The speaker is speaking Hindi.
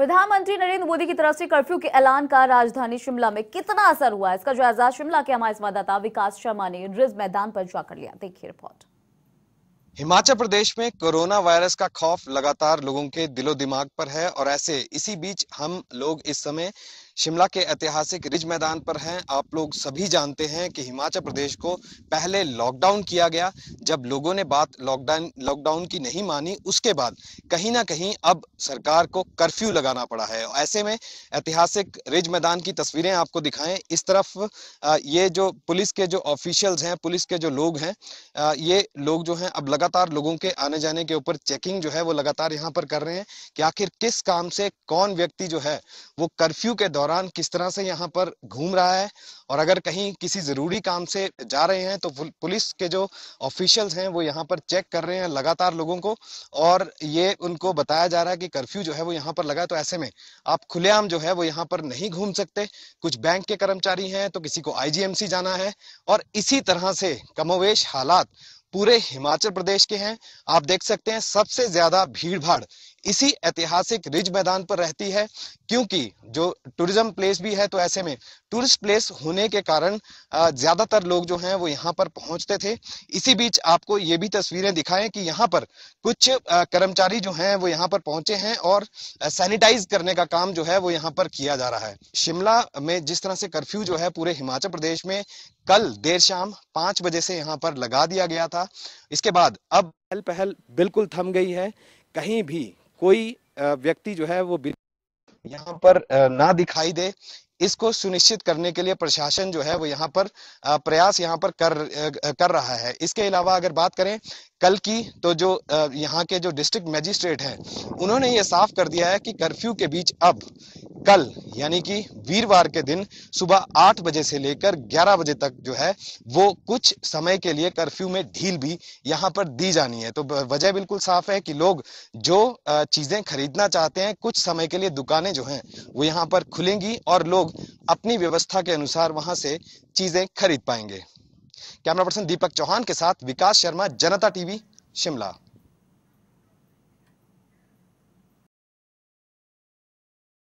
प्रधानमंत्री नरेंद्र मोदी की तरफ से कर्फ्यू के ऐलान का राजधानी शिमला में कितना असर हुआ इसका जायजा शिमला के हमारे संवाददाता विकास शर्मा ने रिज मैदान पर जाकर लिया देखिए रिपोर्ट हिमाचल प्रदेश में कोरोना वायरस का खौफ लगातार लोगों के दिलो दिमाग पर है और ऐसे इसी बीच हम लोग इस समय शिमला के ऐतिहासिक रिज मैदान पर हैं आप लोग सभी जानते हैं कि हिमाचल प्रदेश को पहले लॉकडाउन किया गया जब लोगों ने बात लॉकडाउन लॉकडाउन की नहीं मानी उसके बाद कहीं ना कहीं अब सरकार को कर्फ्यू लगाना पड़ा है ऐसे में ऐतिहासिक रिज मैदान की तस्वीरें आपको दिखाएं इस तरफ ये जो पुलिस के जो ऑफिशियल्स हैं पुलिस के जो लोग हैं ये लोग जो हैं अब लगातार लोगों के आने जाने के ऊपर चेकिंग जो है वो लगातार यहाँ पर कर रहे हैं कि आखिर किस काम से कौन व्यक्ति जो है वो कर्फ्यू के दौरान दौरान किस तरह से यहाँ पर घूम रहा है और अगर कहीं किसी ज़रूरी काम से जा रहे हैं तो पुलिस के जो ऑफिशियल्स हैं वो यहाँ पर चेक कर रहे हैं लगातार लोगों को और ये उनको बताया जा रहा है कि कर्फ्यू जो है वो यहाँ पर लगा तो ऐसे में आप खुलेआम जो है वो यहाँ पर नहीं घूम सकते कुछ बैंक के कर्मचारी हैं तो किसी को आई जाना है और इसी तरह से कमोवेश हालात पूरे हिमाचल प्रदेश के हैं आप देख सकते हैं सबसे ज्यादा भीड़ भाड़ इसी ऐतिहासिक रिज मैदान पर रहती है क्योंकि जो टूरिज्म प्लेस भी है तो ऐसे में टूरिस्ट प्लेस होने के कारण ज्यादातर लोग जो हैं वो यहाँ पर पहुंचते थे इसी बीच आपको ये भी तस्वीरें दिखाएं कि यहाँ पर कुछ कर्मचारी जो हैं वो यहाँ पर पहुंचे हैं और सैनिटाइज करने का काम जो है वो यहाँ पर किया जा रहा है शिमला में जिस तरह से कर्फ्यू जो है पूरे हिमाचल प्रदेश में कल देर शाम पांच बजे से यहाँ पर लगा दिया गया था इसके बाद अब पहल पहल बिल्कुल थम गई है कहीं भी कोई व्यक्ति जो है वो यहाँ पर ना दिखाई दे इसको सुनिश्चित करने के लिए प्रशासन जो है वो यहाँ पर प्रयास यहाँ पर कर कर रहा है इसके अलावा अगर बात करें कल की तो जो यहाँ के जो डिस्ट्रिक्ट मजिस्ट्रेट हैं उन्होंने ये साफ कर दिया है कि कर्फ्यू के बीच अब कल यानी कि वीरवार के दिन सुबह आठ बजे से लेकर ग्यारह बजे तक जो है वो कुछ समय के लिए कर्फ्यू में ढील भी यहाँ पर दी जानी है तो वजह बिल्कुल साफ है कि लोग जो चीजें खरीदना चाहते हैं कुछ समय के लिए दुकानें जो हैं वो यहाँ पर खुलेंगी और लोग अपनी व्यवस्था के अनुसार वहां से चीजें खरीद पाएंगे कैमरा पर्सन दीपक चौहान के साथ विकास शर्मा जनता टीवी शिमला